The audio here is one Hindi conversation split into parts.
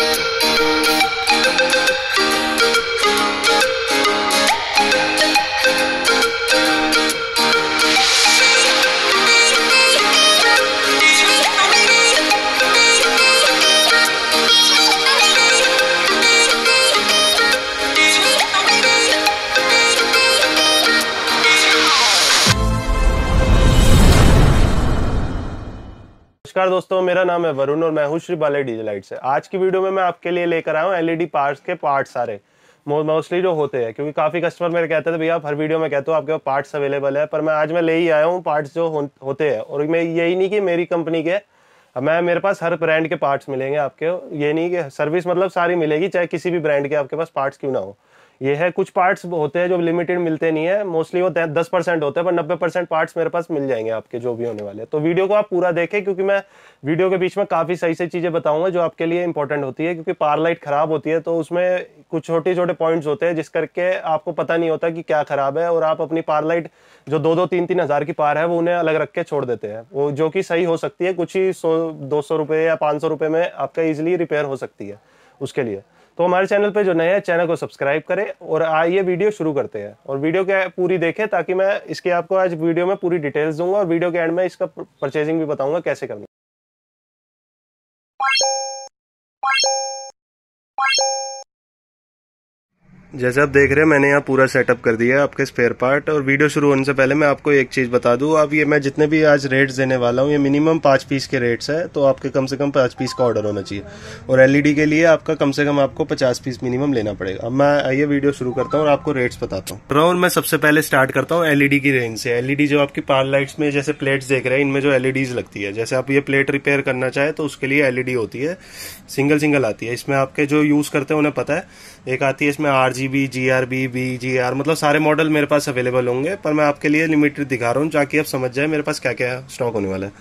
thank you दोस्तों मेरा नाम है वरुण और मैं हूँ श्री बाले डीजलाइट से आज की वीडियो में मैं आपके लिए लेकर आया हूँ एलईडी पार्ट्स के पार्ट सारे मोस्टली जो होते हैं क्योंकि काफ़ी कस्टमर मेरे कहते थे भैया आप हर वीडियो में कहते हो आपके पास पार्ट्स अवेलेबल है पर मैं आज मैं ले ही आया हूँ पार्ट्स जो होते हैं और मैं यही नहीं कि मेरी कंपनी के मैं मेरे पास हर ब्रांड के पार्ट्स मिलेंगे आपके ये नहीं कि सर्विस मतलब सारी मिलेगी चाहे किसी भी ब्रांड के आपके पास पार्ट्स क्यों ना हो ये है कुछ पार्ट्स होते हैं जो लिमिटेड मिलते नहीं है मोस्टली वो दस परसेंट होते हैं पर नब्बे परसेंट पार्ट्स मेरे पास मिल जाएंगे आपके जो भी होने वाले हैं तो वीडियो को आप पूरा देखें क्योंकि मैं वीडियो के बीच में काफ़ी सही सही चीज़ें बताऊंगा जो आपके लिए इंपॉर्टेंट होती है क्योंकि पार लाइट ख़राब होती है तो उसमें कुछ छोटे छोटे पॉइंट्स होते हैं जिस करके आपको पता नहीं होता कि क्या ख़राब है और आप अपनी पार लाइट जो दो दो तीन तीन हज़ार की पार है वो उन्हें अलग रख के छोड़ देते हैं वो जो कि सही हो सकती है कुछ ही सौ दो सौ रुपए या पाँच सौ रुपये में आपका ईजिली रिपेयर हो सकती है उसके लिए तो हमारे चैनल पे जो नए हैं चैनल को सब्सक्राइब करें और आइए वीडियो शुरू करते हैं और वीडियो के पूरी देखें ताकि मैं इसकी आपको आज वीडियो में पूरी डिटेल्स दूंगा और वीडियो के एंड में इसका परचेजिंग भी बताऊंगा कैसे करना जैसे आप देख रहे हैं मैंने यहाँ पूरा सेटअप कर दिया है आपके स्पेयर पार्ट और वीडियो शुरू होने से पहले मैं आपको एक चीज़ बता दूँ आप ये मैं जितने भी आज रेट्स देने वाला हूँ ये मिनिमम पाँच पीस के रेट्स है तो आपके कम से कम पाँच पीस का ऑर्डर होना चाहिए और एलईडी e के लिए आपका कम से कम आपको पचास पीस मिनिमम लेना पड़ेगा अब मैं ये वीडियो शुरू करता हूँ और आपको रेट्स बताता हूँ और मैं सबसे पहले स्टार्ट करता हूँ एलईडी e की रेंज से एलईडी e जो आपकी पार लाइट्स में जैसे प्लेट्स देख रहे हैं इनमें जो एलईडीज लगती है जैसे आप ये प्लेट रिपेयर करना चाहे तो उसके लिए एलईडी होती है सिंगल सिंगल आती है इसमें आपके जो यूज़ करते हैं उन्हें पता है एक आती है इसमें R G B G R B B G R मतलब सारे मॉडल मेरे पास अवेलेबल होंगे पर मैं आपके लिए लिमिटेड दिखा रहा हूँ ताकि आप समझ जाए मेरे पास क्या क्या स्टॉक होने वाला है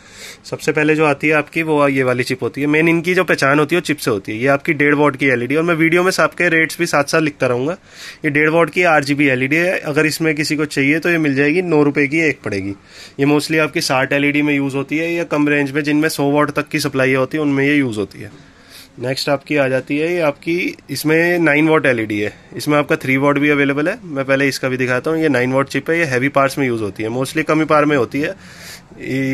सबसे पहले जो आती है आपकी वो ये वाली चिप होती है मेन इनकी जो पहचान होती है वो चिप से होती है ये आपकी डेढ़ वॉट की एलईडी e और मैं वीडियो में सबके रेट्स भी साथ साथ लिखता रहूँगा ये डेढ़ वॉट की आर जी एलईडी है अगर इसमें किसी को चाहिए तो ये मिल जाएगी नौ रुपये की एक पड़ेगी ये मोस्टली आपकी साठ एलईडी e में यूज़ होती है या कम रेंज में जिनमें सौ वॉट तक की सप्लाई होती है उनमें ये यूज़ होती है नेक्स्ट आपकी आ जाती है ये आपकी इसमें नाइन वॉट एलईडी है इसमें आपका थ्री वॉट भी अवेलेबल है मैं पहले इसका भी दिखाता हूँ ये नाइन वॉट चिप है ये हैवी पार्ट्स में यूज़ होती है मोस्टली कम ही पार में होती है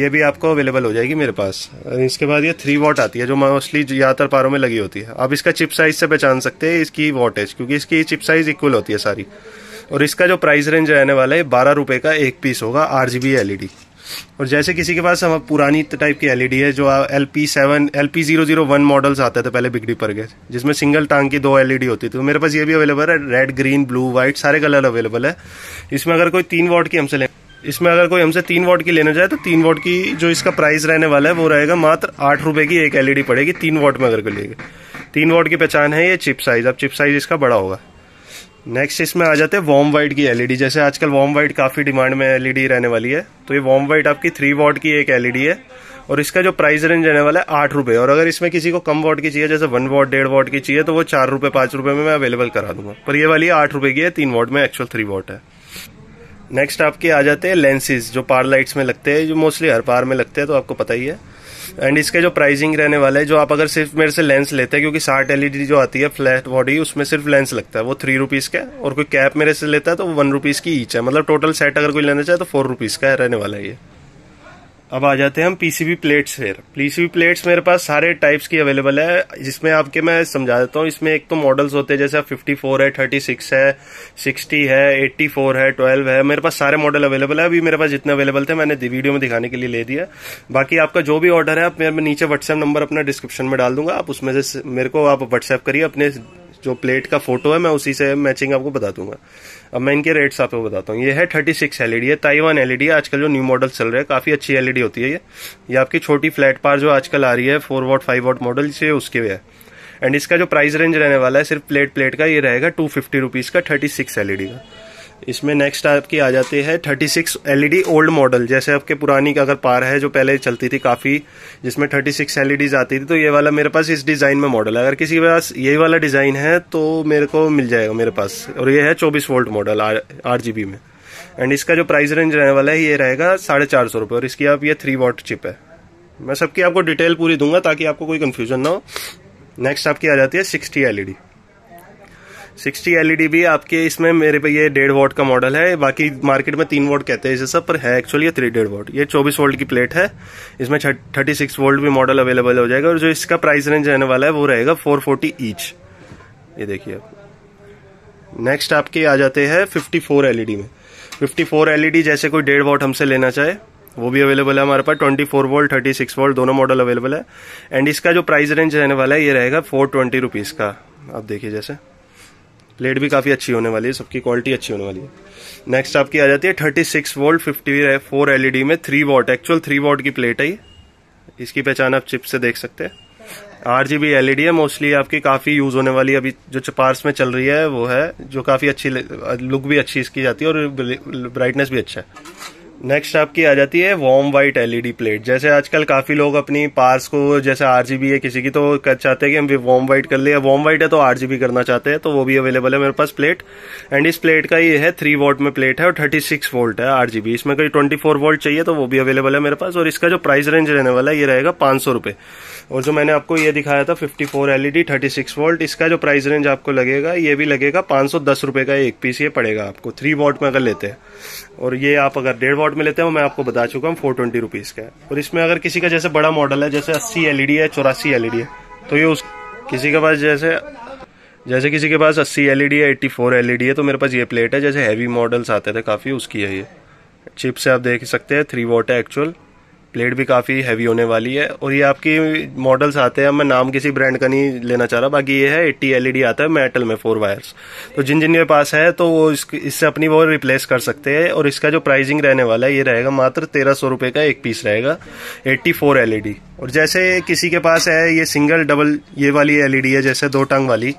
ये भी आपको अवेलेबल हो जाएगी मेरे पास इसके बाद ये थ्री वॉट आती है जो मोस्टली ज़्यादातर पारों में लगी होती है आप इसका चिप साइज से पहचान सकते हैं इसकी वॉटेज क्योंकि इसकी चिप साइज इक्वल होती है सारी और इसका जो प्राइस रेंज रहने वाला है बारह रुपये का एक पीस होगा R G B L E D और जैसे किसी के पास हम पुरानी टाइप की एलईडी e है जो L P seven L P zero zero one models आते थे पहले बिगड़ी पर गए जिसमें सिंगल टांग की दो एलईडी e होती थी तो मेरे पास ये भी अवेलेबल है रेड ग्रीन ब्लू व्हाइट सारे कलर अवेलेबल है इसमें अगर कोई तीन वॉट की हमसे ले इसमें अगर कोई हमसे तीन वॉट की लेना चाहे तो तीन वॉट की जो इसका प्राइस रहने वाला है वो रहेगा मात्र आठ रुपए की एक एलईडी e पड़ेगी तीन वॉट में अगर कोई लेगा तीन वॉट की पहचान है ये चिप साइज अब चिप साइज इसका बड़ा होगा नेक्स्ट इसमें आ जाते हैं वॉम वाइट की एलईडी जैसे आजकल वॉम वाइट काफ़ी डिमांड में एलईडी रहने वाली है तो ये वॉम वाइट आपकी थ्री वॉट की एक एलईडी है और इसका जो प्राइस रेंज रहने वाला है आठ रुपये और अगर इसमें किसी को कम वॉट की चाहिए जैसे वन वॉट डेढ़ वॉट की चाहिए तो वो चार रुपए पांच रुपये में मैं अवेलेबल करा दूंगा पर ये वाली आठ रुपए की है तीन वॉट में एक्चुअल थ्री वॉट है नेक्स्ट आपके आ जाते हैं लेंसेज जो पार लाइट्स में लगते हैं जो मोस्टली हर पार में लगते हैं तो आपको पता ही है एंड इसके जो प्राइसिंग रहने वाला है जो आप अगर सिर्फ मेरे से लेंस लेते हैं क्योंकि साठ एलईडी जो आती है फ्लैट बॉडी उसमें सिर्फ लेंस लगता है वो थ्री रुपीज़ का और कोई कैप मेरे से लेता है तो वन रुपीज़ की ईच है मतलब टोटल सेट अगर कोई लेना चाहे तो फोर रुपीज़ का रहने वाला है ये अब आ जाते हैं हम पीसीबी प्लेट्स फिर पीसीबी प्लेट्स मेरे पास सारे टाइप्स की अवेलेबल है जिसमें आपके मैं समझा देता हूँ इसमें एक तो मॉडल्स होते हैं जैसे 54 है 36 है 60 है 84 है 12 है मेरे पास सारे मॉडल अवेलेबल है अभी मेरे पास जितने अवेलेबल थे मैंने वीडियो में दिखाने के लिए ले दिया बाकी आपका जो भी ऑर्डर है आप मेरे नीचे व्हाट्सएप नंबर अपना डिस्क्रिप्शन में डाल दूंगा आप उसमें से मेरे को आप व्हाट्सएप करिए अपने जो प्लेट का फोटो है मैं उसी से मैचिंग आपको बता दूंगा अब मैं इनके रेट्स आपको बताता हूँ ये है थर्टी सिक्स एल है ताइवान एल आजकल जो न्यू मॉडल चल रहे हैं काफ़ी अच्छी एल e होती है ये ये आपकी छोटी फ्लैट पार जो आजकल आ रही है four watt five watt model से उसके भी है एंड इसका जो प्राइस रेंज रहने वाला है सिर्फ प्लेट प्लेट का ये रहेगा टू फिफ्टी रुपीज़ का थर्टी सिक्स एल का इसमें नेक्स्ट आपकी आ जाती है 36 एलईडी ओल्ड मॉडल जैसे आपके पुरानी अगर पार है जो पहले चलती थी काफ़ी जिसमें 36 एलईडीज e आती थी तो ये वाला मेरे पास इस डिज़ाइन में मॉडल है अगर किसी के पास ये वाला डिज़ाइन है तो मेरे को मिल जाएगा मेरे पास और ये है चौबीस वोल्ट मॉडल आठ जी में एंड इसका जो प्राइस रेंज रहने वाला है ये रहेगा साढ़े चार सौ रुपये और इसकी आप ये थ्री वॉट चिप है मैं सबकी आपको डिटेल पूरी दूंगा ताकि आपको कोई कन्फ्यूजन ना हो नेक्स्ट आपकी आ जाती है सिक्सटी एलईडी सिक्सटी एल भी आपके इसमें मेरे पे ये डेढ़ वोट का मॉडल है बाकी मार्केट में तीन वोट कहते हैं इसे सब पर है एक्चुअली ये थ्री डेढ़ वोट ये चौबीस वोल्ट की प्लेट है इसमें थर्टी सिक्स वोल्ट भी मॉडल अवेलेबल हो जाएगा और जो इसका प्राइस रेंज रहने वाला है वो रहेगा फोर फोर्टी ईच ये देखिए आप नेक्स्ट आपके आ जाते हैं फिफ्टी फोर एल में फिफ्टी फोर एल जैसे कोई डेढ़ वोट हमसे लेना चाहे वो भी अवेलेबल है हमारे पास twenty four volt thirty six volt दोनों मॉडल अवेलेबल है एंड इसका जो प्राइस रेंज रहने वाला है ये रहेगा फोर ट्वेंटी रुपीज़ का आप देखिए जैसे प्लेट भी काफ़ी अच्छी होने वाली है सबकी क्वालिटी अच्छी होने वाली है नेक्स्ट आपकी आ जाती है thirty six volt fifty four L में three watt actual three watt की प्लेट है ये इसकी पहचान आप चिप से देख सकते हैं आर जी बी एल है मोस्टली आपकी काफ़ी यूज़ होने वाली अभी जो चपार्स में चल रही है वो है जो काफ़ी अच्छी लुक भी अच्छी इसकी जाती है और ब्राइटनेस भी अच्छा है नेक्स्ट आपकी आ जाती है वॉर्म वाइट एलईडी प्लेट जैसे आजकल काफी लोग अपनी पार्स को जैसे आरजीबी है किसी की तो चाहते हैं कि हम वॉम वाइट कर लिया वॉम वाइट है तो आरजीबी करना चाहते हैं तो वो भी अवेलेबल है मेरे पास प्लेट एंड इस प्लेट का ये है थ्री वोल्ट में प्लेट है और थर्टी सिक्स वोल्ट है आरजीबी इसमें कहीं ट्वेंटी फोर वोल्ट चाहिए तो वो भी अवेलेबल है मेरे पास और इसका जो प्राइस रेंज रहने वाला है ये रहेगा पांच सौ रुपए और जो मैंने आपको ये दिखाया था fifty four LED thirty six volt इसका जो प्राइस रेंज आपको लगेगा ये भी लगेगा पांच सौ दस का एक पीस ये पड़ेगा आपको थ्री वोल्ट में अगर लेते हैं और ये आप अगर डेढ़ वॉट में लेते हैं मैं आपको बता चुका हूँ फोर ट्वेंटी रुपीज़ का है और इसमें अगर किसी का जैसे बड़ा मॉडल है जैसे अस्सी एल e है चौरासी एल e है तो ये उस किसी के पास जैसे जैसे किसी के पास अस्सी एल e है एट्टी फोर एल है तो मेरे पास ये प्लेट है जैसे हैवी मॉडल्स आते थे काफ़ी उसकी है ये चिप से आप देख सकते हैं थ्री वॉट है एक्चुअल प्लेट भी काफ़ी हैवी होने वाली है और ये आपकी मॉडल्स आते हैं मैं नाम किसी ब्रांड का नहीं लेना चाह रहा बाकी ये है एट्टी एलईडी e आता है मेटल में फोर वायर्स तो जिन जिन के पास है तो वो इससे अपनी वो रिप्लेस कर सकते हैं और इसका जो प्राइसिंग रहने वाला है ये रहेगा मात्र तेरह सौ रुपये का एक पीस रहेगा एट्टी फोर एलईडी और जैसे किसी के पास है ये सिंगल डबल ये वाली एलईडी e है जैसे दो टंग वाली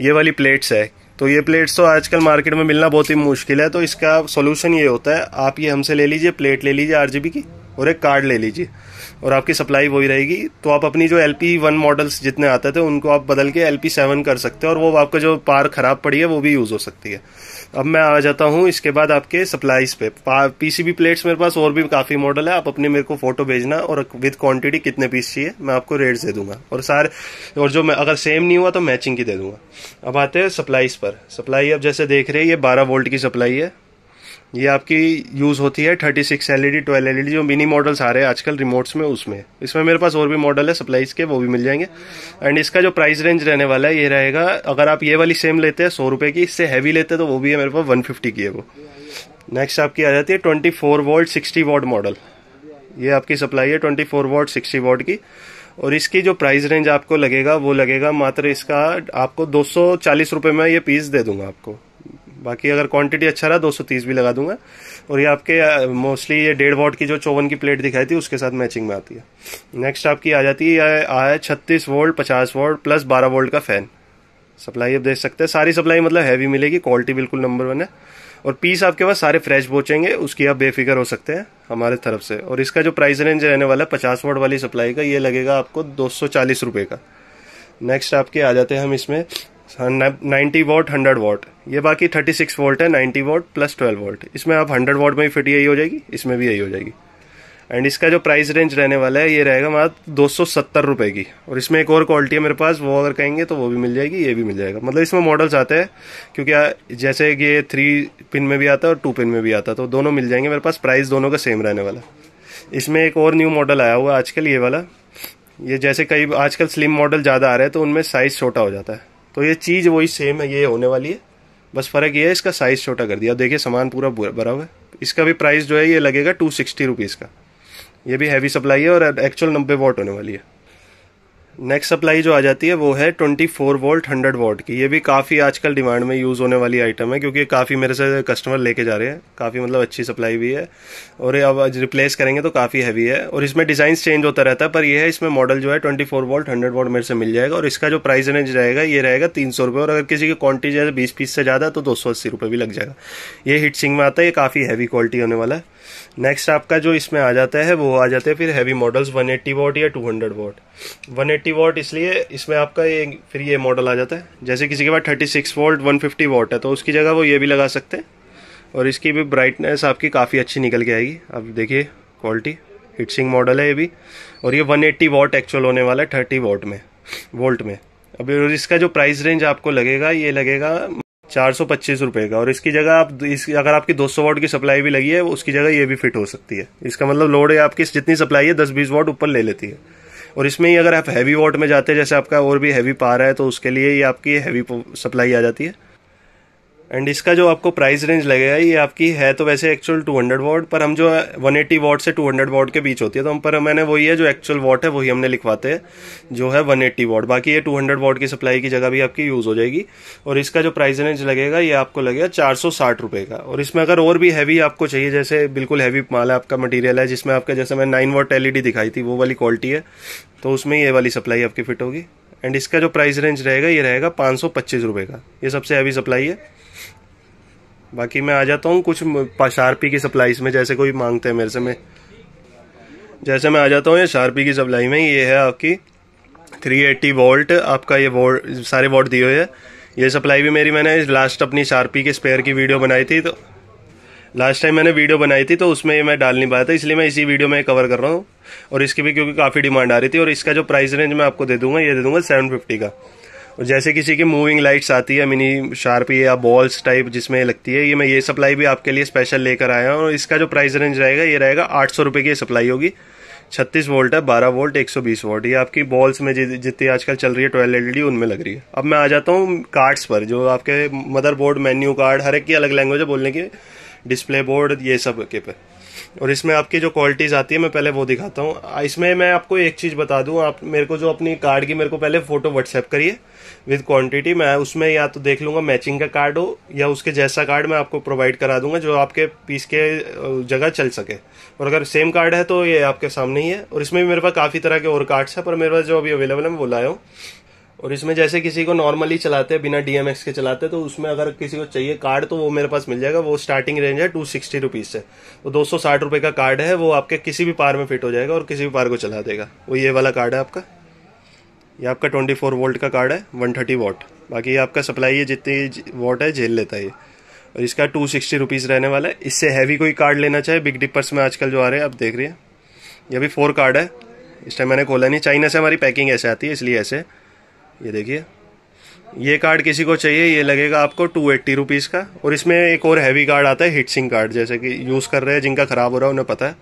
ये वाली प्लेट्स है तो ये प्लेट्स तो आजकल मार्केट में मिलना बहुत ही मुश्किल है तो इसका सोल्यूशन ये होता है आप ये हमसे ले लीजिए प्लेट ले लीजिए आरजीबी की और एक कार्ड ले लीजिए और आपकी सप्लाई वही रहेगी तो आप अपनी जो एल पी वन मॉडल्स जितने आते थे उनको आप बदल के एल पी सेवन कर सकते हैं और वो आपका जो पार ख़राब पड़ी है वो भी यूज़ हो सकती है अब मैं आ जाता हूँ इसके बाद आपके सप्लाईज पे पी सी बी प्लेट्स मेरे पास और भी काफ़ी मॉडल है आप अपने मेरे को फ़ोटो भेजना और विद क्वांटिटी कितने पीस चाहिए मैं आपको रेट्स दे दूंगा और सारे और जो मैं अगर सेम नहीं हुआ तो मैचिंग की दे दूंगा अब आते हैं सप्लाईज पर सप्लाई अब जैसे देख रहे हैं ये बारह वोल्ट की सप्लाई है ये आपकी यूज़ होती है thirty six L E twelve L जो मिनी मॉडल्स आ रहे हैं आजकल रिमोट्स में उसमें इसमें मेरे पास और भी मॉडल है सप्लाईज के वो भी मिल जाएंगे एंड इसका जो प्राइस रेंज रहने वाला है ये रहेगा अगर आप ये वाली सेम लेते हैं सौ रुपये की इससे हैवी लेते हैं तो वो भी है मेरे पास वन फिफ्टी की है वो नेक्स्ट आपकी आ जाती है twenty four volt sixty watt model ये आपकी सप्लाई है twenty four watt sixty watt की और इसकी जो प्राइस रेंज आपको लगेगा वो लगेगा मात्र इसका आपको दो सौ चालीस रुपये में ये पीस दे दूंगा आपको बाकी अगर क्वांटिटी अच्छा रहा 230 भी लगा दूंगा और ये आपके मोस्टली ये डेढ़ वोट की जो चौवन की प्लेट दिखाई थी उसके साथ मैचिंग में आती है नेक्स्ट आपकी आ जाती है आया छत्तीस वोल्ट पचास वोल्ट प्लस बारह वोल्ट का फ़ैन सप्लाई आप देख सकते हैं सारी सप्लाई मतलब हैवी मिलेगी क्वालिटी बिल्कुल नंबर वन है और पीस आपके पास सारे फ्रेश बोचेंगे उसकी आप बेफिक्र हो सकते हैं हमारे तरफ से और इसका जो प्राइस रेंज रहने वाला है पचास वोट वाली सप्लाई का ये लगेगा आपको दो सौ चालीस रुपये का नेक्स्ट आपके आ जाते हैं हम इसमें हाँ, नाइन्टी वॉट हंड्रेड वॉट ये बाकी थर्टी सिक्स वोल्ट है ninety watt plus twelve volt इसमें आप हंड्रेड वॉट में भी फिट यही हो जाएगी इसमें भी यही हो जाएगी एंड इसका जो प्राइस रेंज रहने वाला है ये रहेगा मात्र दो सौ सत्तर रुपये की और इसमें एक और क्वालिटी है मेरे पास वो अगर कहेंगे तो वो भी मिल जाएगी ये भी मिल जाएगा मतलब इसमें मॉडल्स आते हैं क्योंकि जैसे कि ये थ्री पिन में भी आता है और टू पिन में भी आता है तो दोनों मिल जाएंगे मेरे पास प्राइस दोनों का सेम रहने वाला इसमें एक और न्यू मॉडल आया हुआ आजकल ये वाला ये जैसे कई आजकल स्लिम मॉडल ज़्यादा आ रहे हैं तो उनमें साइज़ छोटा हो जाता है तो ये चीज़ वही सेम है ये होने वाली है बस फ़र्क ये है इसका साइज़ छोटा कर दिया देखिए सामान पूरा भरा हुआ है इसका भी प्राइस जो है ये लगेगा टू सिक्सटी रुपीज़ का ये भी हैवी सप्लाई है और एक्चुअल नब्बे वॉट होने वाली है नेक्स्ट सप्लाई जो आ जाती है वो है 24 वोल्ट हंड्रेड वोल्ट की ये भी काफ़ी आजकल डिमांड में यूज़ होने वाली आइटम है क्योंकि काफ़ी मेरे से कस्टमर लेके जा रहे हैं काफ़ी मतलब अच्छी सप्लाई भी है और ये अब रिप्लेस करेंगे तो काफ़ी हैवी है और इसमें डिज़ाइन चेंज होता रहता है पर ये है इसमें मॉडल जो है twenty four volt hundred volt मेरे से मिल जाएगा और इसका जो प्राइस रेंज रहेगा ये रहेगा तीन सौ रुपये और अगर किसी की क्वान्टिटी जैसे बीस पीस से ज़्यादा तो दो सौ अस्सी रुपये भी लग जाएगा ये हिट सिंग में आता है ये काफ़ी हैवी क्वालिटी होने वाला है नेक्स्ट आपका जो इसमें आ जाता है वो आ जाते हैं फिर हैवी मॉडल्स 180 वॉट या 200 वॉट एट्टी वॉट इसलिए इसमें आपका ये फिर ये मॉडल आ जाता है जैसे किसी के पास 36 वोल्ट फिफ्टी वॉट है तो उसकी जगह वो ये भी लगा सकते हैं और इसकी भी ब्राइटनेस आपकी काफ़ी अच्छी निकल के आएगी आप देखिए क्वालिटी हिटसिंग मॉडल है ये भी और ये 180 एट्टी वॉट एक्चुअल होने वाला है थर्टी वॉट में वोल्ट में अभी और इसका जो प्राइस रेंज आपको लगेगा ये लगेगा चार सौ पच्चीस रुपये का और इसकी जगह आप इस अगर आपकी दो सौ वाट की सप्लाई भी लगी है उसकी जगह ये भी फिट हो सकती है इसका मतलब लोड है आपकी जितनी सप्लाई है दस बीस वाट ऊपर ले लेती है और इसमें ही अगर आप हैवी वाट में जाते हैं जैसे आपका और भी हैवी पा रहा है तो उसके लिए ये आपकी हैवी सप्लाई आ जाती है एंड इसका जो आपको प्राइस रेंज लगेगा ये आपकी है तो वैसे एक्चुअल 200 वॉट पर हम जो 180 वॉट से 200 वॉट के बीच होती है तो हम पर मैंने वही है जो एक्चुअल वॉट है वही हमने लिखवाते हैं जो है 180 वॉट बाकी ये 200 वॉट की सप्लाई की जगह भी आपकी यूज़ हो जाएगी और इसका जो प्राइस रेंज लगेगा ये आपको लगेगा चार सौ का और इसमें अगर और भी हैवी आपको चाहिए जैसे बिल्कुल हैवी माल है आपका मटीरियल है जिसमें आपका जैसे मैं नाइन वॉट एल दिखाई थी वो वाली क्वालिटी है तो उसमें ये वाली सप्लाई आपकी फिट होगी एंड इसका जो प्राइस रेंज रहेगा ये रहेगा पाँच सौ पच्चीस रुपये का ये सबसे हैवी सप्लाई है बाकी मैं आ जाता हूँ कुछ शार्पी की सप्लाईज में जैसे कोई मांगते हैं मेरे से मैं जैसे मैं आ जाता हूँ ये शार्पी की सप्लाई में ये है आपकी 380 वोल्ट आपका ये वोल्ट सारे वोल्ट दिए हुए हैं ये सप्लाई भी मेरी मैंने लास्ट अपनी शार्पी के स्पेयर की वीडियो बनाई थी तो लास्ट टाइम मैंने वीडियो बनाई थी तो उसमें ये मैं डाल नहीं पाया था इसलिए मैं इसी वीडियो में कवर कर रहा हूँ और इसकी भी क्योंकि काफ़ी डिमांड आ रही थी और इसका जो प्राइस रेंज मैं आपको दे दूंगा ये दे दूंगा सेवन फिफ्टी का और जैसे किसी की मूविंग लाइट्स आती है मिनी शार्प या बॉल्स टाइप जिसमें लगती है ये मैं ये सप्लाई भी आपके लिए स्पेशल लेकर आया हूँ और इसका जो प्राइस रेंज रहेगा ये रहेगा आठ सौ रुपये की सप्लाई होगी छत्तीस वोल्ट है बारह वोल्ट एक सौ बीस वोल्ट ये आपकी बॉल्स में जितनी आजकल चल रही है ट्वेल्व एल उनमें लग रही है अब मैं आ जाता हूँ कार्ड्स पर जो आपके मदरबोर्ड मेन्यू कार्ड हर एक की अलग लैंग्वेज है बोलने की डिस्प्ले बोर्ड ये सब के पे और इसमें आपकी जो क्वालिटीज़ आती है मैं पहले वो दिखाता हूँ इसमें मैं आपको एक चीज़ बता दूं आप मेरे को जो अपनी कार्ड की मेरे को पहले फ़ोटो व्हाट्सएप करिए विद क्वांटिटी मैं उसमें या तो देख लूंगा मैचिंग का कार्ड हो या उसके जैसा कार्ड मैं आपको प्रोवाइड करा दूंगा जो आपके पीस के जगह चल सके और अगर सेम कार्ड है तो ये आपके सामने ही है और इसमें भी मेरे पास काफ़ी तरह के और कार्ड्स हैं पर मेरे पास जो अभी अवेलेबल है मैं वो लाया हूँ और इसमें जैसे किसी को नॉर्मली चलाते हैं बिना डीएमएक्स के चलाते हैं तो उसमें अगर किसी को चाहिए कार्ड तो वो मेरे पास मिल जाएगा वो स्टार्टिंग रेंज है टू सिक्सटी रुपीज से वो दो सौ साठ रुपये का कार्ड है वो आपके किसी भी पार में फिट हो जाएगा और किसी भी पार को चला देगा वो ये वाला कार्ड है आपका ये आपका ट्वेंटी फोर वोल्ट का कार्ड है वन थर्टी वॉट बाकी ये आपका सप्लाई है जितनी वॉट है झेल लेता है ये और इसका टू सिक्सटी रुपीज़ रहने वाला है इससे हैवी कोई कार्ड लेना चाहे बिग डिपर्स में आजकल जो आ रहे हैं आप देख रही है ये भी फोर कार्ड है इस टाइम मैंने खोला नहीं चाइना से हमारी पैकिंग ऐसे आती है इसलिए ऐसे ये देखिए ये कार्ड किसी को चाहिए ये लगेगा आपको टू एट्टी रुपीज़ का और इसमें एक और हैवी कार्ड आता है हिट कार्ड जैसे कि यूज़ कर रहे हैं जिनका ख़राब हो रहा है उन्हें पता है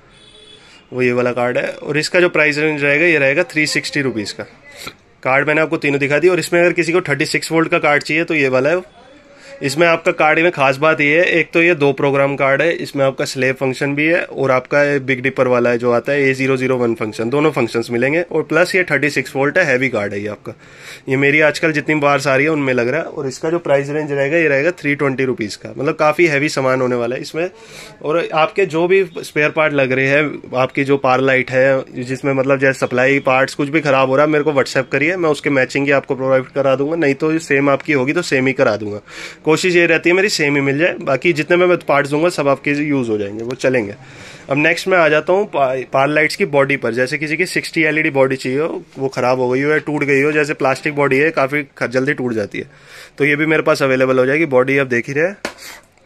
वो ये वाला कार्ड है और इसका जो प्राइस रेंज रहेगा ये रहेगा थ्री सिक्सटी रुपीज़ का कार्ड मैंने आपको तीनों दिखा दी और इसमें अगर किसी को थर्टी सिक्स वोल्ट का कार्ड चाहिए तो ये वाला है इसमें आपका कार्ड में खास बात ये है एक तो ये दो प्रोग्राम कार्ड है इसमें आपका स्लेब फंक्शन भी है और आपका बिग डिपर वाला है जो आता है A zero zero one function दोनों फंक्शन मिलेंगे और प्लस ये थर्टी सिक्स वोल्ट है हैवी कार्ड है ये आपका ये मेरी आजकल जितनी बार्स आ रही है उनमें लग रहा है और इसका जो प्राइस रेंज रहेगा ये रहेगा थ्री ट्वेंटी रुपीज़ का मतलब काफ़ी हैवी सामान होने वाला है इसमें और आपके जो भी स्पेयर पार्ट लग रहे हैं आपकी जो पार लाइट है जिसमें मतलब जैसे सप्लाई पार्ट कुछ भी खराब हो रहा है मेरे को व्हाट्सएप करिए मैं उसके मैचिंग ही आपको प्रोवाइड करा दूंगा नहीं तो सेम आपकी होगी तो सेम ही करा दूंगा कोशिश ये रहती है मेरी सेम ही मिल जाए बाकी जितने मैं पार्ट्स दूंगा सब आपके यूज़ हो जाएंगे वो चलेंगे अब नेक्स्ट मैं आ जाता हूँ पार लाइट्स की बॉडी पर जैसे किसी की सिक्सटी एलईडी बॉडी चाहिए हो वो ख़राब हो गई हो या टूट गई हो जैसे प्लास्टिक बॉडी है काफ़ी जल्दी टूट जाती है तो ये भी मेरे पास अवेलेबल हो जाएगी बॉडी अब देख ही रहे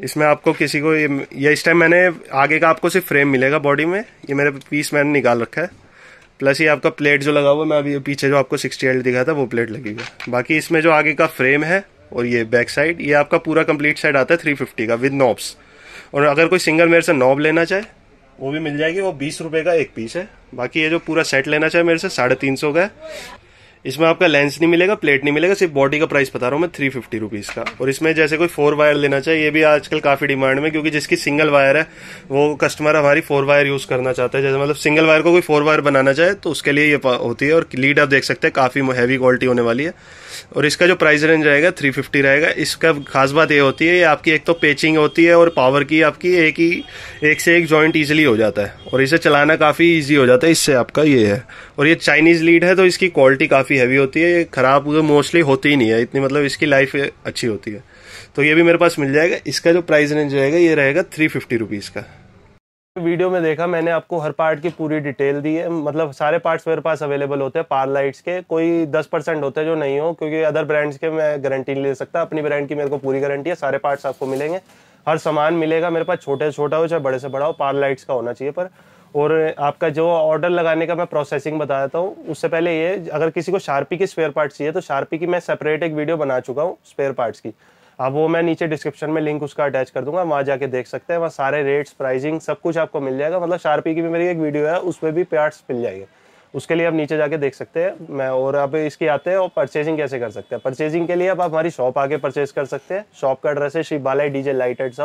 इसमें आपको किसी को ये, इस टाइम मैंने आगे का आपको सिर्फ फ्रेम मिलेगा बॉडी में ये मेरे पीस मैंने निकाल रखा है प्लस ये आपका प्लेट जो लगा हुआ है मैं अभी पीछे जो आपको सिक्सटी एल दिखा था वो प्लेट लगी है बाकी इसमें जो आगे का फ्रेम है और ये बैक साइड ये आपका पूरा कंप्लीट सेट आता है थ्री फिफ्टी का विद नॉब्स और अगर कोई सिंगल मेरे से नॉब लेना चाहे वो भी मिल जाएगी वो बीस रुपये का एक पीस है बाकी ये जो पूरा सेट लेना चाहे मेरे से साढ़े तीन सौ का है इसमें आपका लेंस नहीं मिलेगा प्लेट नहीं मिलेगा सिर्फ बॉडी का प्राइस बता रहा हूँ मैं थ्री फिफ्टी रुपीज़ का और इसमें जैसे कोई फोर वायर लेना चाहिए ये भी आजकल काफ़ी डिमांड में क्योंकि जिसकी सिंगल वायर है वो कस्टमर हमारी फोर वायर यूज़ करना चाहता है जैसे मतलब सिंगल वायर को कोई फोर वायर बनाना चाहे तो उसके लिए ये होती है और लीड आप देख सकते हैं काफ़ी हैवी क्वालिटी होने वाली है और इसका जो प्राइस रेंज रहेगा थ्री फिफ्टी रहेगा इसका खास बात ये होती है ये आपकी एक तो पेचिंग होती है और पावर की आपकी एक ही एक से एक जॉइंट ईजिली हो जाता है और इसे चलाना काफ़ी ईजी हो जाता है इससे आपका ये है और ये चाइनीज़ लीड है तो इसकी क्वालिटी काफ़ी हैवी होती है ये ख़राब मोस्टली तो होती ही नहीं है इतनी मतलब इसकी लाइफ अच्छी होती है तो ये भी मेरे पास मिल जाएगा इसका जो प्राइस रेंज रहेगा ये रहेगा थ्री फिफ्टी रुपीज़ का वीडियो में देखा मैंने आपको हर पार्ट की पूरी डिटेल दी है मतलब सारे पार्ट्स मेरे पास अवेलेबल होते हैं पार लाइट्स के कोई दस परसेंट होते हैं जो नहीं हो क्योंकि अदर ब्रांड्स के मैं गारंटी नहीं ले सकता अपनी ब्रांड की मेरे को पूरी गारंटी है सारे पार्ट्स आपको मिलेंगे हर सामान मिलेगा मेरे पास छोटे से छोटा हो चाहे बड़े से बड़ा हो पार लाइट्स का होना चाहिए पर और आपका जो ऑर्डर लगाने का मैं प्रोसेसिंग बता देता हूँ उससे पहले ये अगर किसी को शार्पी के स्पेयर पार्ट्स चाहिए तो शार्पी की मैं सेपरेट एक वीडियो बना चुका हूँ स्पेयर पार्ट्स की अब वो मैं नीचे डिस्क्रिप्शन में लिंक उसका अटैच कर दूंगा वहाँ जाके देख सकते हैं वहाँ सारे रेट्स प्राइसिंग सब कुछ आपको मिल जाएगा मतलब शार्पी की भी मेरी एक वीडियो है उसमें भी पार्ट्स मिल जाएंगे उसके लिए आप नीचे जाके देख सकते हैं मैं और आप इसकी आते हैं और परचेजिंग कैसे कर सकते हैं परचेजिंग के लिए आप हमारी शॉप आके परचेज कर सकते हैं शॉप का एड्रेस है Shri Balai DJ light aids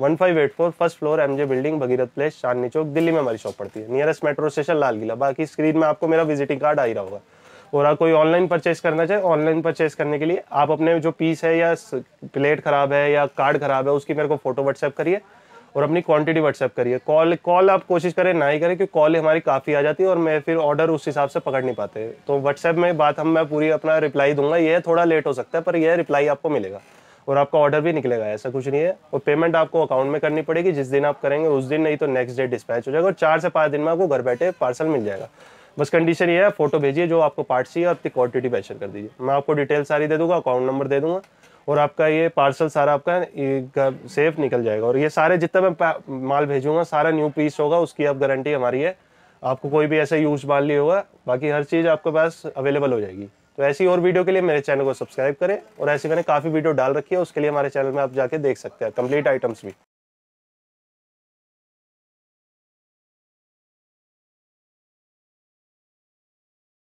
one five eight four first floor M J building Bhagirath place Chandni Chowk Delhi में हमारी शॉप पड़ती है nearest metro station Lal Qila बाकी स्क्रीन में आपको मेरा विजिटिंग कार्ड आ ही रहा होगा और कोई ऑनलाइन परचेज करना चाहे ऑनलाइन परचेज करने के लिए आप अपने जो पीस है या प्लेट खराब है या कार्ड खराब है उसकी मेरे को फोटो व्हाट्सएप करिए और अपनी क्वांटिटी व्हाट्सएप करिए कॉल कॉल आप कोशिश करें ना ही करें क्योंकि कॉल हमारी काफ़ी आ जाती है और मैं फिर ऑर्डर उस हिसाब से पकड़ नहीं पाते तो व्हाट्सएप में बात हम मैं पूरी अपना रिप्लाई दूंगा यह थोड़ा लेट हो सकता है पर यह रिप्लाई आपको मिलेगा और आपका ऑर्डर भी निकलेगा ऐसा कुछ नहीं है और पेमेंट आपको अकाउंट में करनी पड़ेगी जिस दिन आप करेंगे उस दिन नहीं तो नेक्स्ट डे डिस्पैच हो जाएगा और चार से पाँच दिन में आपको घर बैठे पार्सल मिल जाएगा बस कंडीशन ये है फोटो भेजिए जो आपको पार्ट चाहिए और अपनी क्वांटिटी मेंशन कर दीजिए मैं आपको डिटेल सारी दे दूंगा अकाउंट नंबर दे दूंगा और आपका ये पार्सल सारा आपका सेफ निकल जाएगा और ये सारे जितना मैं माल भेजूंगा सारा न्यू पीस होगा उसकी आप गारंटी हमारी है आपको कोई भी ऐसा यूज माल नहीं होगा बाकी हर चीज़ आपके पास अवेलेबल हो जाएगी तो ऐसी और वीडियो के लिए मेरे चैनल को सब्सक्राइब करें और ऐसी मैंने काफ़ी वीडियो डाल रखी है उसके लिए हमारे चैनल में आप जाके देख सकते हैं कंप्लीट आइटम्स भी